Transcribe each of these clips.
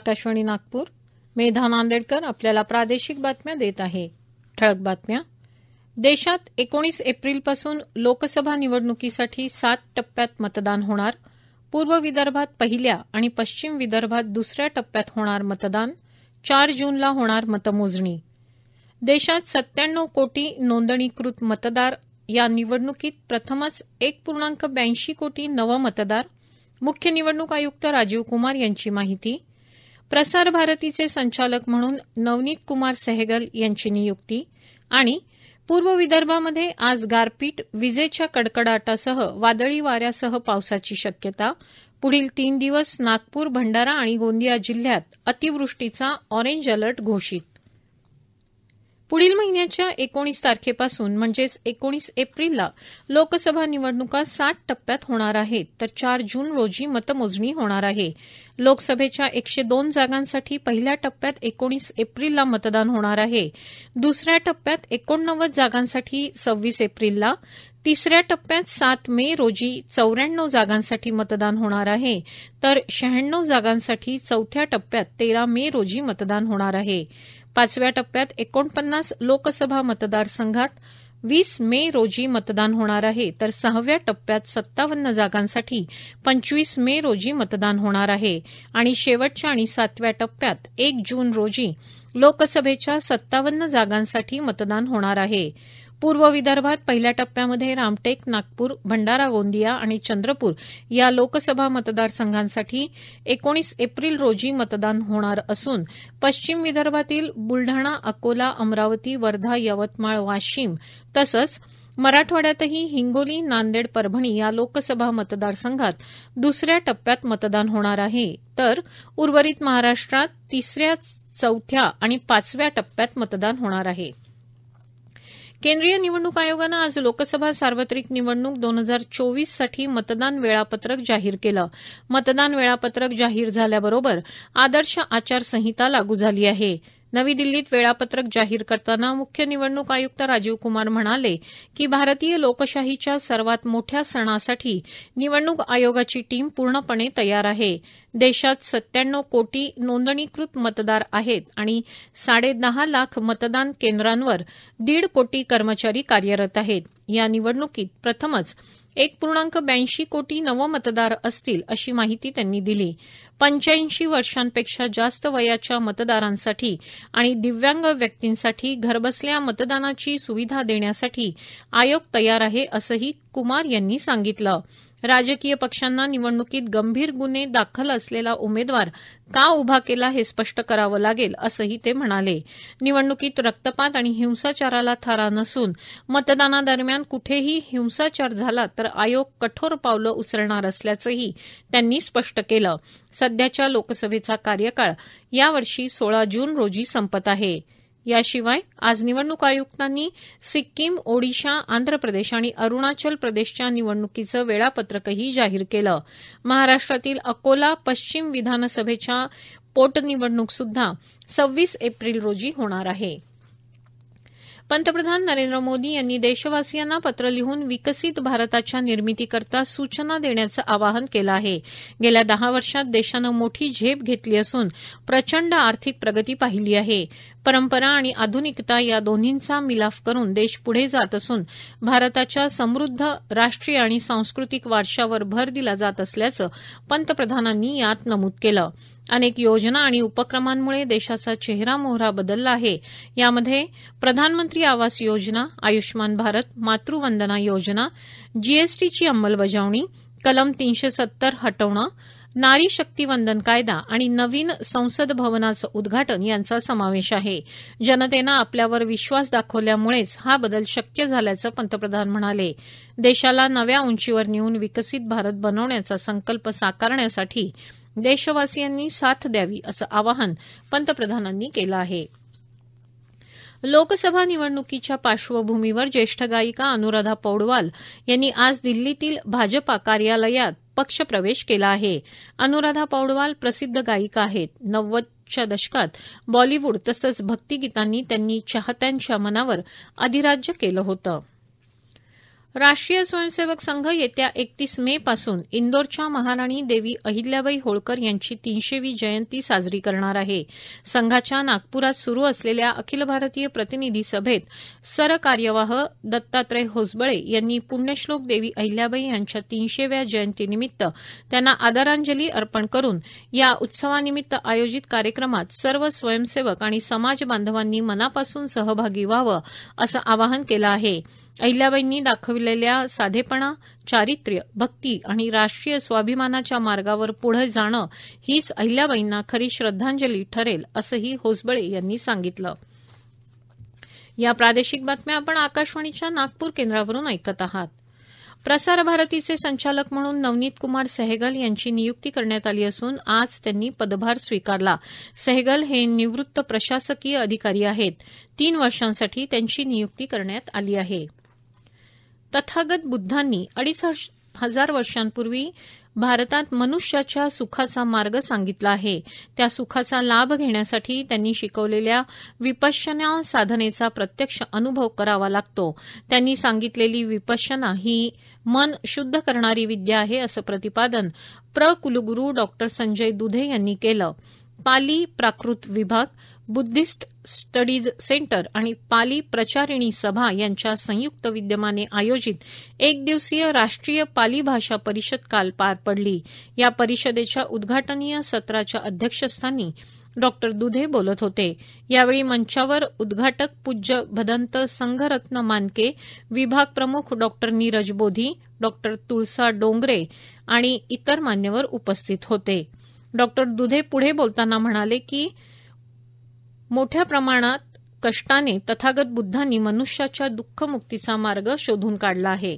आकाशवाणी नागपूर मेधा नांदेडकर आपल्याला प्रादेशिक बातम्या देत आहे ठळक बातम्या देशात एकोणीस एप्रिलपासून लोकसभा निवडणुकीसाठी सात टप्प्यात मतदान होणार पूर्व विदर्भात पहिल्या आणि पश्चिम विदर्भात दुसऱ्या टप्प्यात होणार मतदान चार जूनला होणार मतमोजणी देशात सत्त्याण्णव कोटी नोंदणीकृत मतदार या निवडणुकीत प्रथमच एक पूर्णांक ब्याऐंशी कोटी मतदार मुख्य निवडणूक आयुक्त राजीव कुमार यांची माहिती प्रसार भारतीचे संचालक म्हणून नवनीत कुमार सहगल यांची नियुक्ती आणि पूर्व विदर्भामध्ये आज गारपीट विजेच्या कडकडाटासह वादळी वाऱ्यासह पावसाची शक्यता पुढील तीन दिवस नागपूर भंडारा आणि गोंदिया जिल्ह्यात अतिवृष्टीचा ऑरेंज अलर्ट घोषित पुढील महिन्याच्या एकोणीस तारखेपासून म्हणजेच एकोणीस एप्रिलला लोकसभा निवडणुका सात टप्प्यात होणार आहेत तर चार जून रोजी मतमोजणी होणार आहे लोकसभेच्या एकशे दोन जागांसाठी पहिल्या टप्प्यात एकोणीस एप्रिलला मतदान होणार आहे दुसऱ्या टप्प्यात एकोणनव्वद जागांसाठी सव्वीस एप्रिलला तिसऱ्या टप्प्यात सात मे रोजी चौऱ्याण्णव जागांसाठी मतदान होणार आहे तर शहाण्णव जागांसाठी चौथ्या टप्प्यात तेरा मे रोजी मतदान होणार आहे पाचव्या टप्प्यात एकोणपन्नास लोकसभा मतदारसंघात वीस मे रोजी मतदान होणार आहे तर सहाव्या टप्प्यात सत्तावन्न जागांसाठी पंचवीस मे रोजी मतदान होणार आहे आणि शेवटच्या आणि सातव्या टप्प्यात एक जून रोजी लोकसभेच्या सत्तावन्न जागांसाठी मतदान होणार आहे पूर्व विदर्भात पहिल्या टप्प्यामध्ये रामटेक नागपूर भंडारा गोंदिया आणि चंद्रपूर या लोकसभा मतदारसंघांसाठी एकोणीस एप्रिल रोजी मतदान होणार असून पश्चिम विदर्भातील बुलढाणा अकोला अमरावती वर्धा यवतमाळ वाशिम तसंच मराठवाड्यातही हिंगोली नांदेड परभणी या लोकसभा मतदारसंघात दुसऱ्या टप्प्यात मतदान होणार आहे तर उर्वरित महाराष्ट्रात तिसऱ्या चौथ्या आणि पाचव्या टप्प्यात मतदान होणार आहे केंद्रीय निवडणूक आयोगानं आज लोकसभा सार्वत्रिक निवडणूक दोन हजार चोवीस साठी मतदान वेळापत्रक जाहीर केलं मतदान वेळापत्रक जाहीर झाल्याबरोबर आदर्श आचारसंहिता लागू झाली आहे नवी दिल्लीत वेळापत्रक जाहीर करताना मुख्य निवडणूक आयुक्त राजीव कुमार म्हणाले की भारतीय लोकशाहीच्या सर्वात मोठ्या सणासाठी निवडणूक आयोगाची टीम पूर्णपणे तयार आहे देशात सत्त्याण्णव कोटी नोंदणीकृत मतदार आहेत आणि साडेदहा लाख मतदान केंद्रांवर दीड कोटी कर्मचारी कार्यरत आहेत या निवडणुकीत प्रथमच एक पूर्णांक ब्याऐंशी कोटी नवमतदार असतील अशी माहिती त्यांनी दिली पंच्याऐंशी वर्षांपेक्षा जास्त वयाच्या मतदारांसाठी आणि दिव्यांग व्यक्तींसाठी घरबसल्या मतदानाची सुविधा देण्यासाठी आयोग तयार आहे असंही कुमार यांनी सांगितलं राजकीय पक्षांना निवडणुकीत गंभीर गुन्हे दाखल असलेला उमेदवार का उभा केला हे स्पष्ट करावं लागेल असंही ते म्हणाले निवडणुकीत रक्तपात आणि हिंसाचाराला थारा नसून मतदानादरम्यान कुठेही हिंसाचार झाला तर आयोग कठोर पावलं उचलणार असल्याचंही त्यांनी स्पष्ट केलं सध्याच्या लोकसभेचा कार्यकाळ यावर्षी सोळा जून रोजी संपत आहे याशिवाय आज निवडणूक आयुक्तांनी सिक्कीम ओडिशा आंध्र प्रदेश आणि अरुणाचल प्रदेशच्या निवडणुकीचं वेळापत्रकही जाहीर केलं महाराष्ट्रातील अकोला पश्चिम विधानसभेच्या पोटनिवडणूक सुद्धा सव्वीस एप्रिल रोजी होणार आहे पंतप्रधान नरेंद्र मोदी यांनी देशवासियांना पत्र लिहून विकसित भारताच्या निर्मितीकरता सूचना देण्याचं आवाहन केलं आहे गेल्या दहा वर्षात देशानं मोठी झेप घेतली असून प्रचंड आर्थिक प्रगती पाहिली आहे परंपरा आणि आधुनिकता या दोन्हींचा मिलाफ करून देश पुढे जात असून भारताच्या समृद्ध राष्ट्रीय आणि सांस्कृतिक वारशावर भर दिला जात असल्याचं पंतप्रधानांनी यात नमूद केलं अनेक योजना आणि उपक्रमांमुळे देशाचा चेहरा मोहरा बदलला आहे यामध्ये प्रधानमंत्री आवास योजना आयुष्मान भारत मातृवंदना योजना जीएसटीची अंमलबजावणी कलम तीनशे सत्तर हटवणं नारी शक्तिवंदन कायदा आणि नवीन संसद भवनाचं उद्घाटन यांचा समावेश आहे जनतेनं आपल्यावर विश्वास दाखवल्यामुळेच हा बदल शक्य झाल्याचं पंतप्रधान म्हणाले देशाला नव्या उंचीवर नेऊन विकसित भारत बनवण्याचा संकल्प साकारण्यासाठी देशवासियांनी साथ द्यावी असं आवाहन पंतप्रधानांनी केलं आहे लोकसभा निवडणुकीच्या पार्श्वभूमीवर ज्येष्ठ गायिका अनुराधा पौडवाल यांनी आज दिल्लीतील भाजपा कार्यालयात पक्ष प्रवेश केला आहे अनुराधा पौडवाल प्रसिद्ध गायिका आहेत नव्वदच्या दशकात बॉलिवूड तसंच भक्तिगीतांनी त्यांनी चाहत्यांच्या मनावर अधिराज्य केलं होतं राष्ट्रीय स्वयंसेवक संघ येत्या एकतीस मे पासून इंदोरच्या महाराणी देवी अहिल्याबाई होळकर यांची तीनशेवी जयंती साजरी करणार आहे संघाच्या नागपुरात सुरू असलेल्या अखिल भारतीय प्रतिनिधी सभेत सरकार्यवाह दत्तात्रय होसबळे यांनी पुण्यश्लोक देवी अहिल्याबाई यांच्या तीनशेव्या जयंतीनिमित्त त्यांना आदरांजली अर्पण करून या उत्सवानिमित्त आयोजित कार्यक्रमात सर्व स्वयंसेवक आणि समाज बांधवांनी मनापासून सहभागी व्हावं असं आवाहन केलं आहे अहिल्याबाईंनी दाखविलेल्या साधेपणा चारित्र्य भक्ती आणि राष्ट्रीय स्वाभिमानाच्या मार्गावर पुढे जाणं हीच अहिल्याबाईंना खरी श्रद्धांजली ठरेल असंही होसबळे यांनी सांगितलं या प्रादेशिक बातम्या आपण आकाशवाणीच्या नागपूर केंद्रावरून ऐकत आहात प्रसार भारतीचे संचालक म्हणून नवनीत कुमार सहगल यांची नियुक्ती करण्यात आली असून आज त्यांनी पदभार स्वीकारला सहगल हे निवृत्त प्रशासकीय अधिकारी आहेत तीन वर्षांसाठी त्यांची नियुक्ती करण्यात आली आहे तथागत बुद्धांनी अडीच हजार वर्षांपूर्वी भारतात मनुष्याच्या सुखाचा मार्ग सांगितला आहे त्या सुखाचा लाभ घेण्यासाठी त्यांनी शिकवलेल्या विपश्यना साधनेचा प्रत्यक्ष अनुभव करावा लागतो त्यांनी सांगितलेली विपश्यना ही मन शुद्ध करणारी विद्या आहे असं प्रतिपादन प्र कुलगुरू डॉक्टर संजय दुधे यांनी केलं पाली प्राकृत विभाग बुद्धिस्ट स्टडीज सेंटर आणि पाली प्रचारिणी सभा यांच्या संयुक्त विद्यमाने आयोजित एक दिवसीय राष्ट्रीय पाली भाषा परिषद काल पार पडली या परिषदेच्या उद्घाटनीय सत्राच्या अध्यक्षस्थानी डॉक्टर दुधे बोलत होते यावेळी मंचावर उद्घाटक पूज्य भदंत संघरत्न मानके विभाग प्रमुख डॉक्टर नीरज बोधी डॉक्टर तुळसा डोंगरे आणि इतर मान्यवर उपस्थित होते डॉक्टर दुधे पुढे बोलताना म्हणाले की मोठ्या प्रमाणात कष्टाने तथागत बुद्धांनी मनुष्याच्या दुःखमुक्तीचा मार्ग शोधून काढला आहे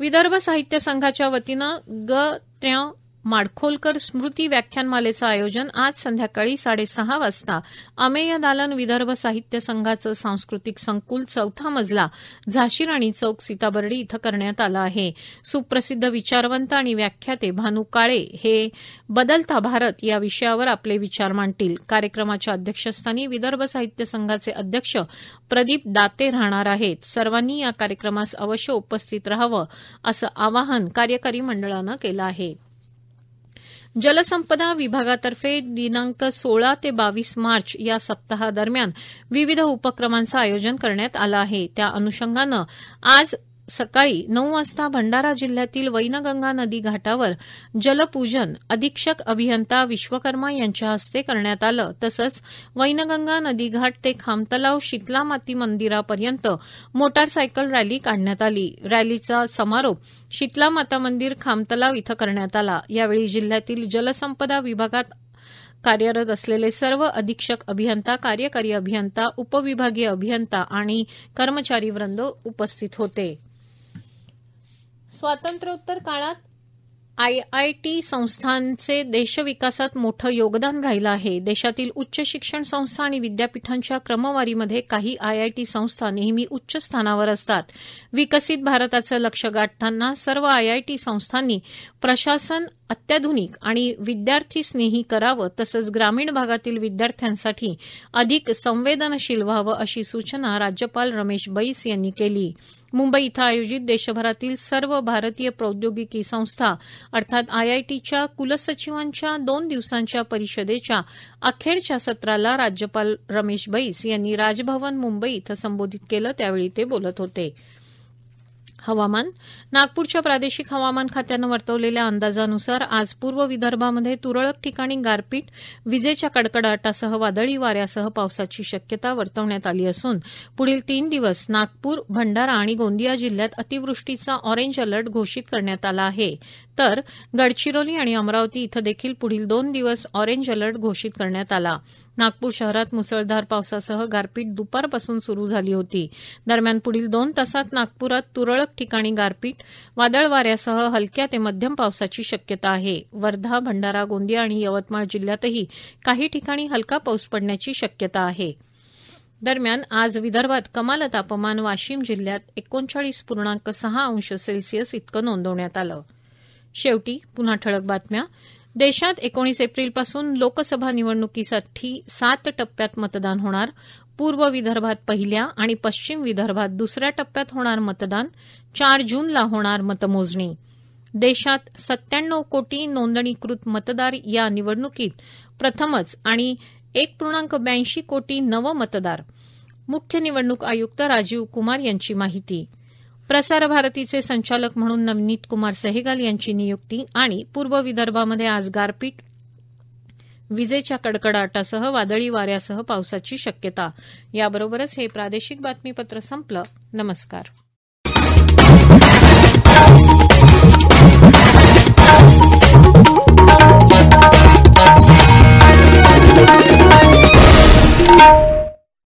विदर्भ साहित्य संघाच्या वतीनं ग त्र्या माडखोलकर स्मृती व्याख्यानमालेचं आयोजन आज संध्याकाळी साडेसहा वाजता अमेय दालन विदर्भ साहित्य संघाचं सांस्कृतिक संकुल चौथा मजला झाशीराणी चौक सीताबर्डी इथं करण्यात आलं आहे सुप्रसिद्ध विचारवंत आणि व्याख्याते भानू काळे हे बदलता भारत या विषयावर आपले विचार मांडतील कार्यक्रमाच्या अध्यक्षस्थानी विदर्भ साहित्य संघाचे अध्यक्ष प्रदीप दाते राहणार आहेत सर्वांनी या कार्यक्रमास अवश्य उपस्थित राहावं असं आवाहन कार्यकारी मंडळानं केलं आहे जलसंपदा विभागातर्फे दिनांक सोळा ते बावीस मार्च या सप्ताहादरम्यान विविध उपक्रमांचं आयोजन करण्यात आलं आहे त्या अनुषंगानं आज सकाळी नऊ वाजता भंडारा जिल्ह्यातील वैनगंगा नदी घाटावर जलपूजन अधीक्षक अभियंता विश्वकर्मा यांच्या हस्ते करण्यात आलं तसंच वैनगंगा नदी घाट ते खामतलाव शीतला माती मंदिरापर्यंत मोटारसायकल रॅली काढण्यात आली रॅलीचा समारोप शीतला माता मंदिर खामतलाव इथं करण्यात आला यावेळी जिल्ह्यातील जलसंपदा विभागात कार्यरत असलेले सर्व अधीक्षक अभियंता कार्यकारी अभियंता उपविभागीय अभियंता आणि कर्मचारी वृंद उपस्थित होते स्वातंत्र्योत्तर काळात आय आय टी संस्थांचे देशविकासात मोठं योगदान राहिलं आहे देशातील उच्च शिक्षण संस्था आणि विद्यापीठांच्या क्रमवारीमध्ये काही आय आय टी संस्था नेहमी उच्च स्थानावर असतात विकसित भारताचं लक्ष गाठताना सर्व आय आय टी संस्थांनी प्रशासन अत्याधुनिक आणि विद्यार्थी स्नेही करावं तसंच ग्रामीण भागातील विद्यार्थ्यांसाठी अधिक संवेदनशील व्हावं अशी सूचना राज्यपाल रमेश बैस यांनी केली मुंबई इथं आयोजित देशभरातील सर्व भारतीय प्रौद्योगिकी संस्था अर्थात आयआयटीच्या कुलसचिवांच्या दोन दिवसांच्या परिषदेच्या अखेरच्या सत्राला राज्यपाल रमेश बैस यांनी राजभवन मुंबई इथं संबोधित केलं त्यावेळी ते बोलत होते हवामान नागपूरच्या प्रादेशिक हवामान खात्यानं वर्तवलेल्या अंदाजानुसार आज पूर्व विदर्भामध्ये तुरळक ठिकाणी गारपीट विजेच्या कडकडाटासह वादळी वाऱ्यासह पावसाची शक्यता वर्तवण्यात आली असून पुढील तीन दिवस नागपूर भंडारा आणि गोंदिया जिल्ह्यात अतिवृष्टीचा ऑरेंज अलर्ट घोषित करण्यात आला आहे तर गडचिरोली आणि अमरावती इथं देखील पुढील दोन दिवस ऑरेंज अलर्ट घोषित करण्यात आला नागपूर शहरात मुसळधार पावसासह गारपीट दुपारपासून सुरू झाली होती दरम्यान पुढील दोन तासात नागपुरात तुरळक ठिकाणी गारपीट वादळ वाऱ्यासह हलक्या ते मध्यम पावसाची शक्यता आहे वर्धा भंडारा गोंदिया आणि यवतमाळ जिल्ह्यातही काही ठिकाणी हलका पाऊस पडण्याची शक्यता आहे दरम्यान आज विदर्भात कमाल तापमान वाशिम जिल्ह्यात एकोणचाळीस पूर्णांक सहा अंश सेल्सिअस इतकं नोंदवण्यात आलं शेवटी पुन्हा ठळक बातम्या देशात एकोणीस एप्रिलपासून लोकसभा निवडणुकीसाठी सात टप्प्यात मतदान होणार पूर्व विदर्भात पहिल्या आणि पश्चिम विदर्भात दुसऱ्या टप्प्यात होणार मतदान चार जूनला होणार मतमोजणी देशात सत्त्याण्णव कोटी नोंदणीकृत मतदार या निवडणुकीत प्रथमच आणि एक पूर्णांक ब्याऐंशी कोटी मतदार मुख्य निवडणूक आयुक्त राजीव कुमार यांची माहिती प्रसार भारतीचे संचालक म्हणून नवनीत कुमार सहगल यांची नियुक्ती आणि पूर्व विदर्भामध्ये आज गारपीट विजेच्या कडकडाटासह वादळी वाऱ्यासह पावसाची शक्यता याबरोबरच हे प्रादेशिक बातमीपत्र संपलं नमस्कार